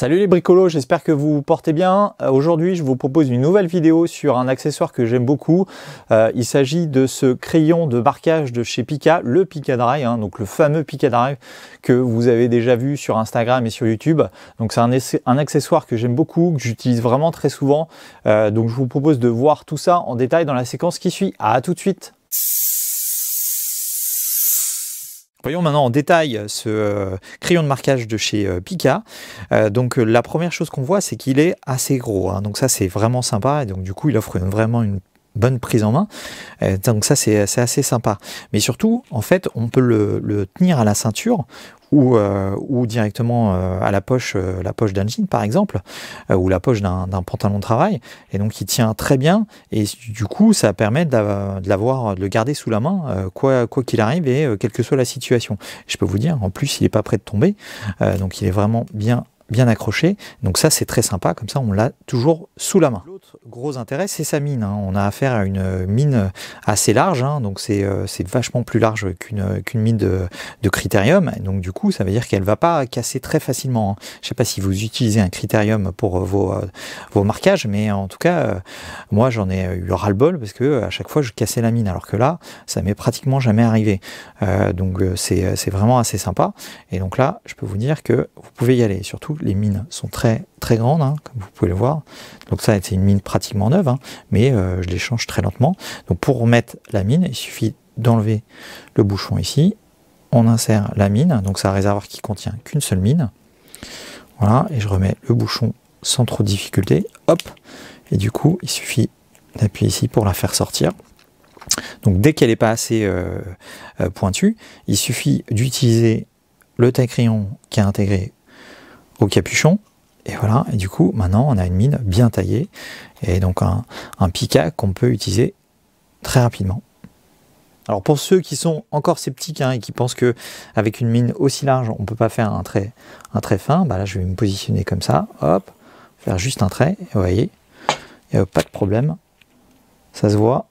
Salut les bricolos, j'espère que vous vous portez bien. Euh, aujourd'hui, je vous propose une nouvelle vidéo sur un accessoire que j'aime beaucoup. Euh, il s'agit de ce crayon de marquage de chez Pika, le Pika Drive, hein, donc le fameux Pika Drive que vous avez déjà vu sur Instagram et sur YouTube. Donc c'est un, accessoire que j'aime beaucoup, que j'utilise vraiment très souvent. Euh, donc je vous propose de voir tout ça en détail dans la séquence qui suit. À tout de suite. Voyons maintenant en détail ce euh, crayon de marquage de chez euh, Pika. Euh, donc la première chose qu'on voit, c'est qu'il est assez gros. Hein. Donc ça, c'est vraiment sympa. Et donc du coup, il offre vraiment une bonne prise en main. donc ça, c'est assez sympa. Mais surtout, en fait, on peut le tenir à la ceinture ou, euh, ou directement euh, à la poche, euh, la poche d'un jean par exemple, ou la poche d'un pantalon de travail. Et donc il tient très bien et du coup ça permet de l'avoir, de le garder sous la main quoi quoi qu'il arrive et quelle que soit la situation. Je peux vous dire, en plus il n'est pas prêt de tomber, donc il est vraiment bien bien accroché. Donc ça c'est très sympa, comme ça on l'a toujours sous la main gros intérêt, c'est sa mine. Hein. On a affaire à une euh, mine assez large, hein. donc euh, c'est vachement plus large qu'une euh, mine de, critérium. Donc du coup, ça veut dire qu'elle va pas casser très facilement. Hein. Je sais pas si vous utilisez un critérium pour vos, vos marquages, mais en tout cas, moi j'en ai eu ras-le-bol parce que à chaque fois je cassais la mine, alors que là, ça m'est pratiquement jamais arrivé. donc c'est vraiment assez sympa. Et donc là, je peux vous dire que vous pouvez y aller. Surtout, les mines sont très très grande, hein, comme vous pouvez le voir. Donc ça, été une mine pratiquement neuve, hein, mais euh, je l'échange très lentement. Donc pour remettre la mine, il suffit d'enlever le bouchon ici. On insère la mine, donc c'est un réservoir qui contient qu'une seule mine. Voilà, et je remets le bouchon sans trop de difficulté. Hop Et du coup, il suffit d'appuyer ici pour la faire sortir. Donc dès qu'elle n'est pas assez euh, euh, pointue, il suffit d'utiliser le taille crayon qui est intégré au capuchon et voilà, et du coup, maintenant, on a une mine bien taillée, et donc un, Pika qu'on peut utiliser très rapidement. Alors pour ceux qui sont encore sceptiques hein, et qui pensent que avec une mine aussi large, on ne peut pas faire un trait, un trait fin, bah là je vais me positionner comme ça, hop, faire juste un trait, et vous voyez, il n'y a pas de problème, ça se voit,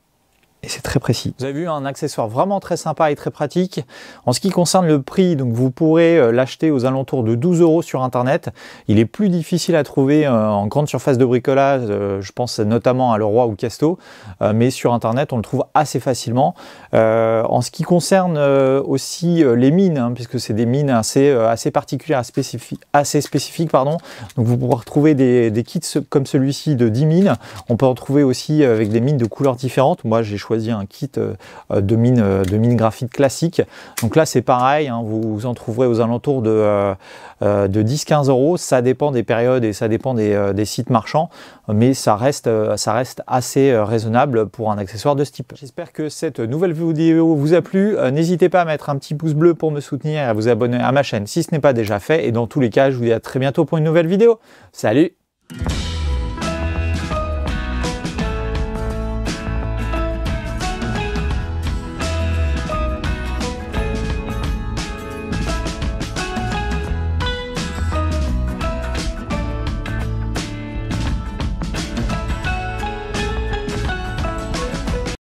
et c'est très précis. Vous avez vu un accessoire vraiment très sympa et très pratique. En ce qui concerne le prix, donc vous pourrez euh, l'acheter aux alentours de 12 euros sur internet. Il est plus difficile à trouver euh, en grande surface de bricolage, euh, je pense notamment à Leroy ou Casto, mais sur internet on le trouve assez facilement. En ce qui concerne aussi les mines, hein, puisque c'est des mines assez, assez particulières, assez spécifiques, pardon. donc vous pourrez retrouver des, des kits comme celui-ci de 10 mines. On peut en trouver aussi avec des mines de couleurs différentes. Moi j'ai choisi un kit euh, de mine, euh, de mine graphite classique. Donc là, c'est pareil, hein, vous, en trouverez aux alentours de, euh, de 10-15 euros. Ça dépend des périodes et ça dépend des, des sites marchands, mais ça reste, ça reste assez raisonnable pour un accessoire de ce type. J'espère que cette nouvelle vidéo vous a plu. N'hésitez pas à mettre un petit pouce bleu pour me soutenir et à vous abonner à ma chaîne si ce n'est pas déjà fait. Et dans tous les cas, je vous dis à très bientôt pour une nouvelle vidéo. Salut